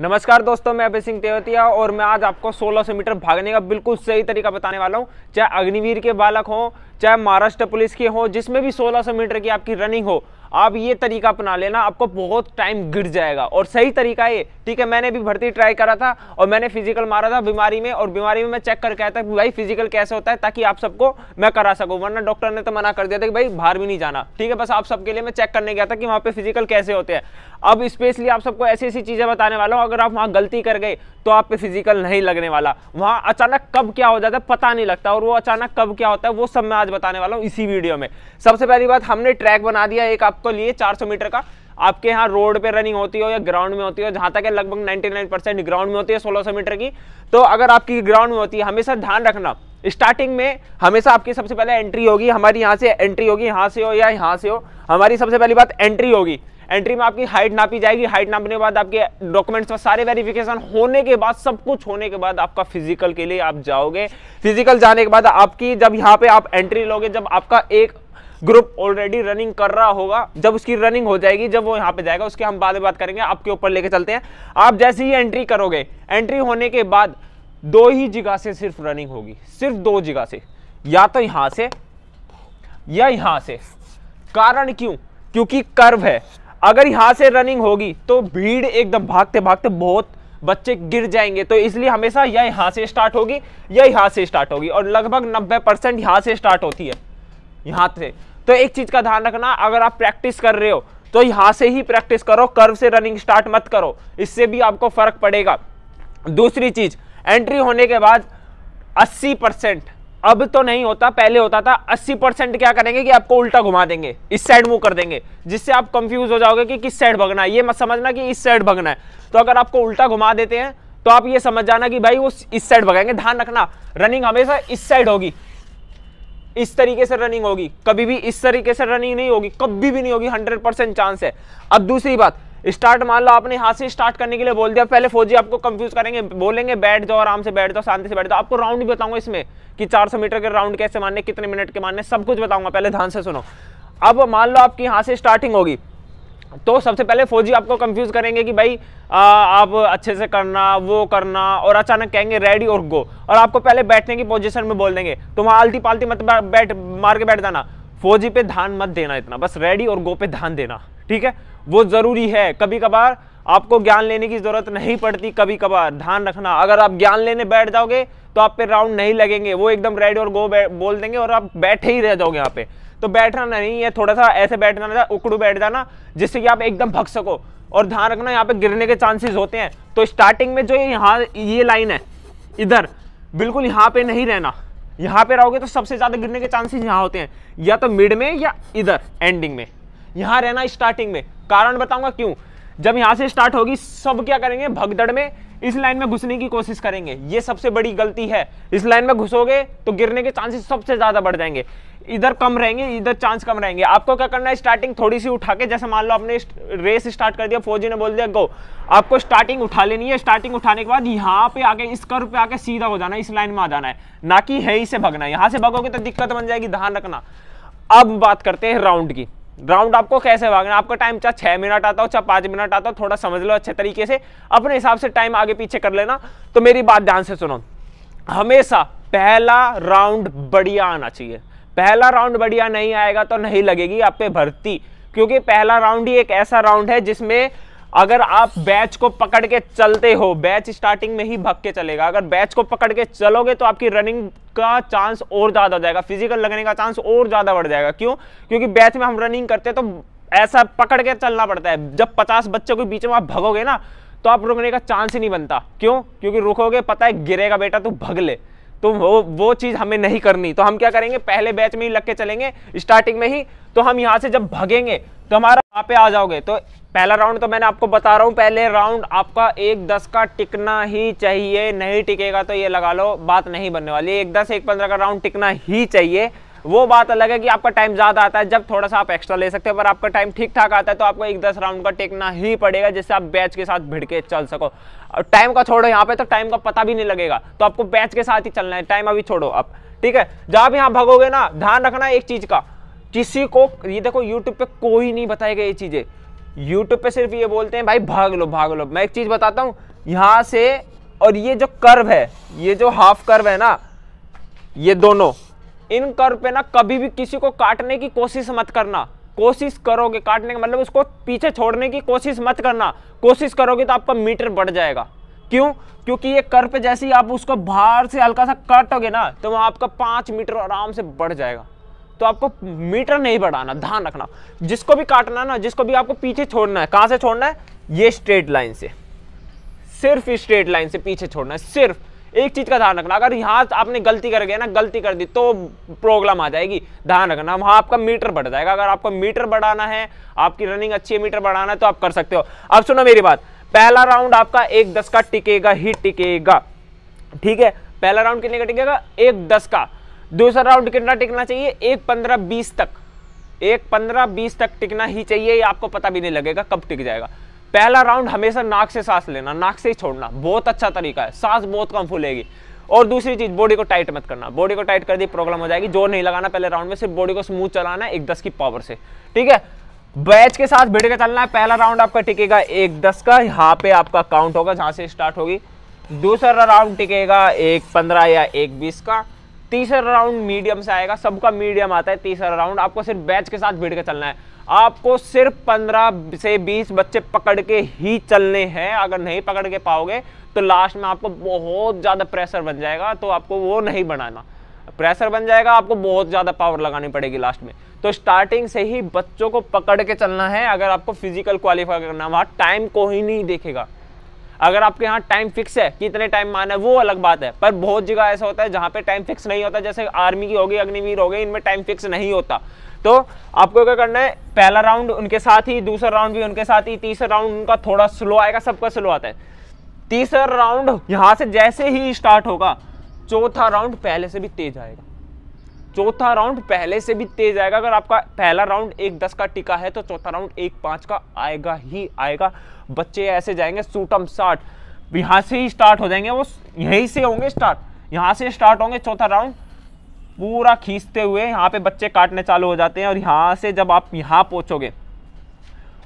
नमस्कार दोस्तों मैं अभय सिंह तेवतिया और मैं आज आपको 1600 मीटर भागने का बिल्कुल सही तरीका बताने वाला हूँ चाहे अग्निवीर के बालक हो चाहे महाराष्ट्र पुलिस के हो जिसमें भी 1600 मीटर की आपकी रनिंग हो आप ये तरीका अपना लेना आपको बहुत टाइम गिर जाएगा और सही तरीका ये ठीक है मैंने भी भर्ती ट्राई करा था और मैंने फिजिकल मारा था बीमारी में और बीमारी में मैं चेक करके आया था कि भाई फिजिकल कैसे होता है ताकि आप सबको मैं करा सकूँ वरना डॉक्टर ने तो मना कर दिया था कि भाई बाहर भी नहीं जाना ठीक है बस आप सबके लिए मैं चेक करने गया था कि वहाँ पर फिजिकल कैसे होते हैं अब स्पेशली आप सबको ऐसी ऐसी चीज़ें बताने वाला हूँ अगर आप वहाँ गलती कर गए तो आप पे फिजिकल नहीं लगने वाला वहाँ अचानक कब क्या हो जाता है पता नहीं लगता और वो अचानक कब क्या होता है वो सब मैं आज बताने वाला हूँ इसी वीडियो में सबसे पहली बात हमने ट्रैक बना दिया एक आप आपको लिए 400 मीटर का आपके यहाँ रोड पे रनिंग होती हो या ग्राउंड में होती हो जहाँ तक है लगभग 99 परसेंट ग्राउंड में होती है 1600 मीटर की तो अगर आपकी ग्राउंड में होती है हमेशा ध्यान रखना स्टार्टिंग में हमेशा आपकी सबसे पहले एंट्री होगी हमारी यहाँ से एंट्री होगी यहाँ से हो या यहाँ से हो हमारी सबसे पहली बात एंट्री होगी एंट्री में आपकी हाइट नापी जाएगी हाइट नापने के बाद आपके डॉक्यूमेंट्स पर सारे वेरिफिकेशन होने के बाद सब कुछ होने के बाद आपका फिजिकल के लिए आप जाओगे फिजिकल जाने के बाद आपकी जब यहाँ पे आप एंट्री लोगे जब आपका एक ग्रुप ऑलरेडी रनिंग कर रहा होगा जब उसकी रनिंग हो जाएगी जब वो यहाँ पे जाएगा उसके हम बाद में बात करेंगे आपके ऊपर लेके चलते हैं आप जैसे ही एंट्री करोगे एंट्री होने के बाद दो ही जगह से सिर्फ रनिंग होगी सिर्फ दो जगह से या तो यहां से या यहां से कारण क्यों क्योंकि कर्व है अगर यहां से रनिंग होगी तो भीड़ एकदम भागते भागते बहुत बच्चे गिर जाएंगे तो इसलिए हमेशा या यहां से स्टार्ट होगी या यहां से स्टार्ट होगी और लगभग 90 परसेंट यहां से स्टार्ट होती है यहां से तो एक चीज का ध्यान रखना अगर आप प्रैक्टिस कर रहे हो तो यहां से ही प्रैक्टिस करो कर्व से रनिंग स्टार्ट मत करो इससे भी आपको फर्क पड़ेगा दूसरी चीज एंट्री होने के बाद 80 परसेंट अब तो नहीं होता पहले होता था 80 परसेंट क्या करेंगे कि आपको उल्टा घुमा देंगे इस साइड मूव कर देंगे जिससे आप कंफ्यूज हो जाओगे कि किस साइड भगना है ये मत समझना कि इस साइड भगना है तो अगर आपको उल्टा घुमा देते हैं तो आप ये समझ जाना कि भाई वो इस साइड भगाएंगे ध्यान रखना रनिंग हमेशा इस साइड होगी इस तरीके से रनिंग होगी कभी भी इस तरीके से रनिंग नहीं होगी कभी भी नहीं होगी हंड्रेड परसेंट चांस है अब दूसरी बात स्टार्ट मान लो आपने हाथ से स्टार्ट करने के लिए बोल दिया पहले फौजी आपको कंफ्यूज करेंगे बोलेंगे बैठ जाओ आराम से बैठ जाओ शांति से बैठ जाओ आपको राउंड भी बताऊंगा इसमें कि 400 मीटर के राउंड कैसे मानने कितने मिनट के मानने सब कुछ बताऊंगा पहले ध्यान से सुनो अब मान लो आपकी यहाँ से स्टार्टिंग होगी तो सबसे पहले फौजी आपको कंफ्यूज करेंगे कि भाई आ, आप अच्छे से करना वो करना और अचानक कहेंगे रेडी और गो और आपको पहले बैठने की पोजीशन में बोल देंगे तुम आलती पालती मत बैठ मार के बैठ जाना फौजी पे ध्यान मत देना इतना बस रेडी और गो पे ध्यान देना ठीक है वो ज़रूरी है कभी कभार आपको ज्ञान लेने की ज़रूरत नहीं पड़ती कभी कभार ध्यान रखना अगर आप ज्ञान लेने बैठ जाओगे तो आप पे राउंड नहीं लगेंगे वो एकदम रेडी और गो बोल देंगे और आप बैठे ही रह जाओगे यहाँ पे तो बैठना नहीं है थोड़ा सा ऐसे बैठना जाना उकड़ू बैठ जाना जिससे कि आप एकदम भग सको और ध्यान रखना यहाँ पे गिरने के चांसेस होते हैं तो स्टार्टिंग में जो यहाँ ये लाइन है इधर बिल्कुल यहाँ पे नहीं रहना यहाँ पे रहोगे तो सबसे ज़्यादा गिरने के चांसेस यहाँ होते हैं या तो मिड में या इधर एंडिंग में यहाँ रहना स्टार्टिंग में कारण बताऊंगा क्यों जब यहाँ से स्टार्ट होगी सब क्या करेंगे भगदड़ में इस लाइन में घुसने की कोशिश करेंगे ये सबसे बड़ी गलती है इस लाइन में घुसोगे तो गिरने के चांसेस सबसे ज़्यादा बढ़ जाएंगे इधर कम रहेंगे इधर चांस कम रहेंगे आपको क्या करना है स्टार्टिंग थोड़ी सी उठा के जैसे मान लो आपने रेस स्टार्ट कर दिया फौजी ने बोल दिया गो आपको स्टार्टिंग उठा लेनी है स्टार्टिंग उठाने के बाद यहाँ पे आके इस कर पे आके सीधा हो जाना है इस लाइन में आ जाना है ना कि है ही से भगना यहाँ से भगोगे तो दिक्कत बन जाएगी ध्यान रखना अब बात करते हैं राउंड की राउंड आपको कैसे भागना आपका टाइम चाहे छः मिनट आता हो चाहे पाँच मिनट आता हो थोड़ा समझ लो अच्छे तरीके से अपने हिसाब से टाइम आगे पीछे कर लेना तो मेरी बात ध्यान से सुनो हमेशा पहला राउंड बढ़िया आना चाहिए पहला राउंड बढ़िया नहीं आएगा तो नहीं लगेगी आप पे भर्ती क्योंकि पहला राउंड ही एक ऐसा राउंड है जिसमें अगर आप बैच को पकड़ के चलते हो बैच स्टार्टिंग में ही भग के चलेगा अगर बैच को पकड़ के चलोगे तो आपकी रनिंग का चांस और ज़्यादा हो जाएगा फिजिकल लगने का चांस और ज़्यादा बढ़ जाएगा क्यों क्योंकि बैच में हम रनिंग करते हैं तो ऐसा पकड़ के चलना पड़ता है जब पचास बच्चों के बीच में आप भगोगे ना तो आप रुकने का चांस ही नहीं बनता क्यों क्योंकि रुकोगे पता है गिरेगा बेटा तू भग ले तो वो वो चीज़ हमें नहीं करनी तो हम क्या करेंगे पहले बैच में ही लग के चलेंगे स्टार्टिंग में ही तो हम यहाँ से जब भगेंगे तो हमारा वहां पे आ जाओगे तो पहला राउंड तो मैंने आपको बता रहा हूँ पहले राउंड आपका एक दस का टिकना ही चाहिए नहीं टिकेगा तो ये लगा लो बात नहीं बनने वाली एक दस एक पंद्रह का राउंड टिकना ही चाहिए वो बात अलग है कि आपका टाइम ज़्यादा आता है जब थोड़ा सा आप एक्स्ट्रा ले सकते हो पर आपका टाइम ठीक ठाक आता है तो आपको एक दस राउंड का टेकना ही पड़ेगा जिससे आप बैच के साथ भिड़के चल सको और टाइम का छोड़ो यहाँ पे तो टाइम का पता भी नहीं लगेगा तो आपको बैच के साथ ही चलना है टाइम अभी छोड़ो आप ठीक है जब यहाँ भगोगे ना ध्यान रखना एक चीज़ का किसी को ये देखो यूट्यूब पे कोई नहीं बताएगा ये चीज़ें यूट्यूब पे सिर्फ ये बोलते हैं भाई भाग लो भाग लो मैं एक चीज़ बताता हूँ यहाँ से और ये जो कर्व है ये जो हाफ कर्व है ना ये दोनों इन कर्व पे ना कभी भी किसी को काटने की कोशिश मत करना कोशिश करोगे काटने का मतलब उसको पीछे छोड़ने की कोशिश मत करना कोशिश करोगे तो आपका मीटर बढ़ जाएगा क्यों क्योंकि ये कर्व पे जैसे ही आप उसको बाहर से हल्का सा काटोगे ना तो वहाँ आपका पाँच मीटर आराम से बढ़ जाएगा तो आपको मीटर नहीं बढ़ाना ध्यान रखना जिसको भी काटना ना जिसको भी आपको पीछे छोड़ना है कहाँ से छोड़ना है ये स्ट्रेट लाइन से सिर्फ स्ट्रेट लाइन से पीछे छोड़ना है सिर्फ एक चीज़ का ध्यान रखना अगर यहाँ आपने गलती कर गया ना गलती कर दी तो प्रॉब्लम आ जाएगी ध्यान रखना वहां आपका मीटर बढ़ जाएगा अगर आपको मीटर बढ़ाना है आपकी रनिंग अच्छी है मीटर बढ़ाना है तो आप कर सकते हो अब सुनो मेरी बात पहला राउंड आपका एक दस का टिकेगा ही टिकेगा ठीक है पहला राउंड कितने का टिकेगा एक दस का दूसरा राउंड कितना टिकना चाहिए एक पंद्रह बीस तक एक पंद्रह बीस तक टिकना ही चाहिए आपको पता भी नहीं लगेगा कब टिक जाएगा पहला राउंड हमेशा नाक से सांस लेना नाक से ही छोड़ना बहुत अच्छा तरीका है सांस बहुत कम फूलेगी और दूसरी चीज बॉडी को टाइट मत करना बॉडी को टाइट कर दी प्रॉब्लम हो जाएगी जोर नहीं लगाना पहले राउंड में सिर्फ बॉडी को स्मूथ चलाना है एक दस की पावर से ठीक है बैच के साथ भिड़ के चलना है पहला राउंड आपका टिकेगा एक दस का यहाँ पे आपका काउंट होगा जहां से स्टार्ट होगी दूसरा राउंड टिकेगा एक पंद्रह या एक बीस का तीसरा राउंड मीडियम से आएगा सबका मीडियम आता है तीसरा राउंड आपको सिर्फ बैच के साथ भिड़ के चलना है आपको सिर्फ 15 से 20 बच्चे पकड़ के ही चलने हैं अगर नहीं पकड़ के पाओगे तो लास्ट में आपको बहुत ज़्यादा प्रेशर बन जाएगा तो आपको वो नहीं बनाना प्रेशर बन जाएगा आपको बहुत ज़्यादा पावर लगानी पड़ेगी लास्ट में तो स्टार्टिंग से ही बच्चों को पकड़ के चलना है अगर आपको फिजिकल क्वालिफाई करना वहाँ टाइम को ही नहीं देखेगा अगर आपके यहाँ टाइम फिक्स है कितने टाइम माना है वो अलग बात है पर बहुत जगह ऐसा होता है जहाँ पे टाइम फिक्स नहीं होता जैसे आर्मी की होगी अग्निवीर हो गई इनमें टाइम फिक्स नहीं होता तो आपको क्या करना है पहला राउंड उनके साथ ही दूसरा राउंड भी उनके साथ ही तीसरा राउंड उनका थोड़ा स्लो आएगा सबका स्लो आता है तीसरा राउंड यहाँ से जैसे ही स्टार्ट होगा चौथा राउंड पहले से भी तेज आएगा चौथा राउंड पहले से भी तेज आएगा अगर आपका पहला राउंड एक दस का टिका है तो चौथा राउंड एक पांच का आएगा ही आएगा बच्चे ऐसे जाएंगे सूटम साठ यहां से ही स्टार्ट हो जाएंगे वो यहीं से होंगे स्टार्ट यहां से स्टार्ट होंगे चौथा राउंड पूरा खींचते हुए यहां पे बच्चे काटने चालू हो जाते हैं और यहां से जब आप यहां पहुंचोगे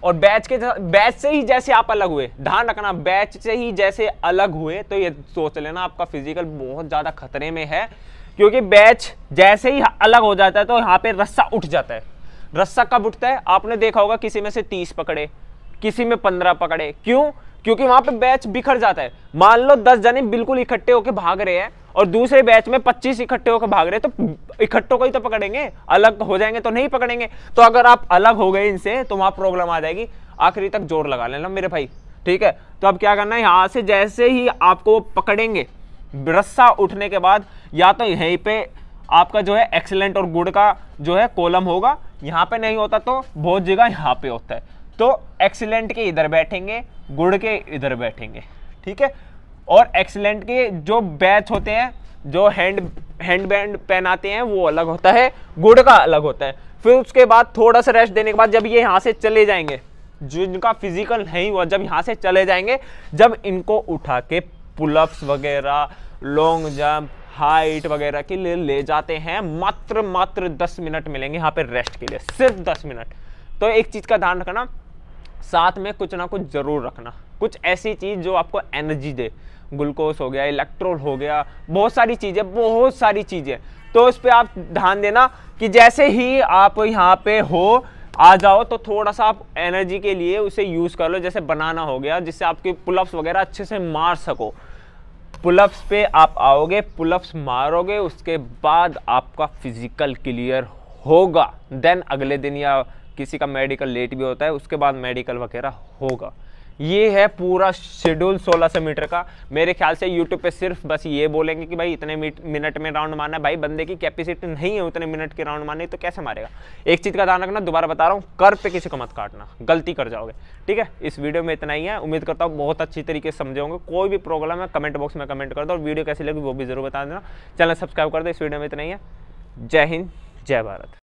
और बैच के बैच से ही जैसे आप अलग हुए ध्यान रखना बैच से ही जैसे अलग हुए तो ये सोच लेना आपका फिजिकल बहुत ज़्यादा खतरे में है क्योंकि बैच जैसे ही अलग हो जाता है तो यहाँ पे रस्सा उठ जाता है रस्सा कब उठता है आपने देखा होगा किसी में से तीस पकड़े किसी में पंद्रह पकड़े क्यों क्योंकि वहां पे बैच बिखर जाता है मान लो दस जने बिल्कुल इकट्ठे होकर भाग रहे हैं और दूसरे बैच में 25 इकट्ठे होकर भाग रहे तो इकट्ठों को ही तो पकड़ेंगे अलग हो जाएंगे तो नहीं पकड़ेंगे तो अगर आप अलग हो गए इनसे तो वहां प्रॉब्लम आ जाएगी आखिरी तक जोर लगा लेना मेरे भाई ठीक है तो अब क्या करना है यहां से जैसे ही आपको पकड़ेंगे रस्सा उठने के बाद या तो यहीं पे आपका जो है एक्सेलेंट और गुड का जो है कॉलम होगा यहाँ पे नहीं होता तो बहुत जगह यहाँ पे होता है तो एक्सेलेंट के इधर बैठेंगे गुड़ के इधर बैठेंगे ठीक है और एक्सेलेंट के जो बैच होते हैं जो हैंड हैंड बैंड पहनाते हैं वो अलग होता है गुड़ का अलग होता है फिर उसके बाद थोड़ा सा रेस्ट देने के बाद जब ये यहाँ से चले जाएंगे जिनका फिजिकल नहीं हुआ जब यहाँ से चले जाएंगे जब इनको उठा के पुलअप्स वगैरह लॉन्ग जंप हाइट वगैरह के लिए ले जाते हैं मात्र मात्र दस मिनट मिलेंगे यहाँ पे रेस्ट के लिए सिर्फ दस मिनट तो एक चीज़ का ध्यान रखना साथ में कुछ ना कुछ ज़रूर रखना कुछ ऐसी चीज़ जो आपको एनर्जी दे ग्लूकोज हो गया इलेक्ट्रोल हो गया बहुत सारी चीज़ें बहुत सारी चीज़ें तो उस पर आप ध्यान देना कि जैसे ही आप यहाँ पे हो आ जाओ तो थोड़ा सा आप एनर्जी के लिए उसे यूज़ कर लो जैसे बनाना हो गया जिससे आपके पुलअप्स वगैरह अच्छे से मार सको पुलअप्स पे आप आओगे पुलअप्स मारोगे उसके बाद आपका फिजिकल क्लियर होगा देन अगले दिन या किसी का मेडिकल लेट भी होता है उसके बाद मेडिकल वगैरह होगा ये है पूरा शेड्यूल 1600 मीटर का मेरे ख्याल से यूट्यूब पे सिर्फ बस ये बोलेंगे कि भाई इतने मिनट में राउंड मारना भाई बंदे की कैपेसिटी नहीं है उतने मिनट के राउंड मारने तो कैसे मारेगा एक चीज़ का ध्यान रखना दोबारा बता रहा हूँ कर पे किसी को मत काटना गलती कर जाओगे ठीक है इस वीडियो में इतना ही है उम्मीद करता हूँ बहुत अच्छी तरीके से समझे होंगे कोई भी प्रॉब्लम है कमेंट बॉक्स में कमेंट कर दो और वीडियो कैसी लगी वो भी जरूर बता देना चैनल सब्सक्राइब कर दो इस वीडियो में इतना ही है जय हिंद जय भारत